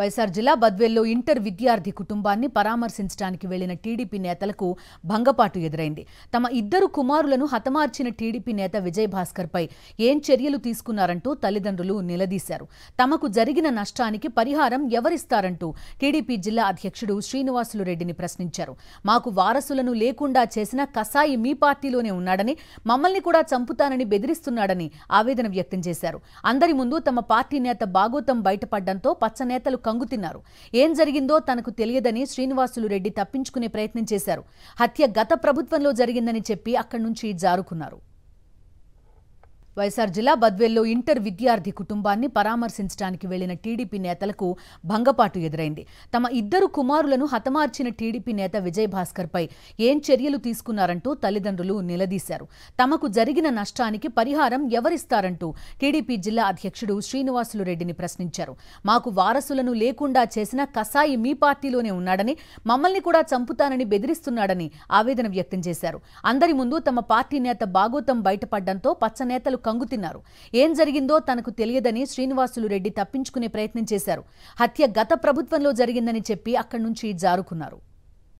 వైఎస్సార్ జిల్లా బద్వేల్లో ఇంటర్ విద్యార్థి కుటుంబాన్ని పరామర్శించడానికి వెళ్లిన టీడీపీ నేతలకు భంగపాటు ఎదురైంది తమ ఇద్దరు కుమారులను హతమార్చిన టీడీపీ నేత విజయ్ భాస్కర్పై ఏం చర్యలు తీసుకున్నారంటూ తల్లిదండ్రులు నిలదీశారు తమకు జరిగిన నష్టానికి పరిహారం ఎవరిస్తారంటూ టీడీపీ జిల్లా అధ్యక్షుడు శ్రీనివాసులు రెడ్డిని ప్రశ్నించారు మాకు వారసులను లేకుండా చేసిన కసాయి మీ పార్టీలోనే ఉన్నాడని మమ్మల్ని కూడా చంపుతానని బెదిరిస్తున్నాడని ఆవేదన వ్యక్తం చేశారు అందరి ముందు తమ పార్టీ నేత బాగోతం బయటపడడంతో పచ్చ నేతలు కంగుతిన్నారు ఏం జరిగిందో తనకు తెలియదని శ్రీనివాసులు రెడ్డి తప్పించుకునే ప్రయత్నం చేశారు హత్య గత ప్రభుత్వంలో జరిగిందని చెప్పి అక్కడి నుంచి జారుకున్నారు వైఎస్సార్ జిల్లా బద్వేల్లో ఇంటర్ విద్యార్థి కుటుంబాన్ని పరామర్శించడానికి వెళ్లిన టీడీపీ నేతలకు భంగపాటు ఎదురైంది తమ ఇద్దరు కుమారులను హతమార్చిన టీడీపీ నేత విజయ్ భాస్కర్పై ఏం చర్యలు తీసుకున్నారంటూ తల్లిదండ్రులు నిలదీశారు తమకు జరిగిన నష్టానికి పరిహారం ఎవరిస్తారంటూ టీడీపీ జిల్లా అధ్యక్షుడు శ్రీనివాసులు రెడ్డిని ప్రశ్నించారు మాకు వారసులను లేకుండా చేసిన కసాయి మీ పార్టీలోనే ఉన్నాడని మమ్మల్ని కూడా చంపుతానని బెదిరిస్తున్నాడని ఆవేదన వ్యక్తం చేశారు అందరి ముందు తమ పార్టీ నేత బాగోతం బయటపడడంతో పచ్చ నేతలు కంగుతిన్నారు ఏం జరిగిందో తనకు తెలియదని శ్రీనివాసులు రెడ్డి తప్పించుకునే ప్రయత్నం చేశారు హత్య గత ప్రభుత్వంలో జరిగిందని చెప్పి అక్కడి నుంచి జారుకున్నారు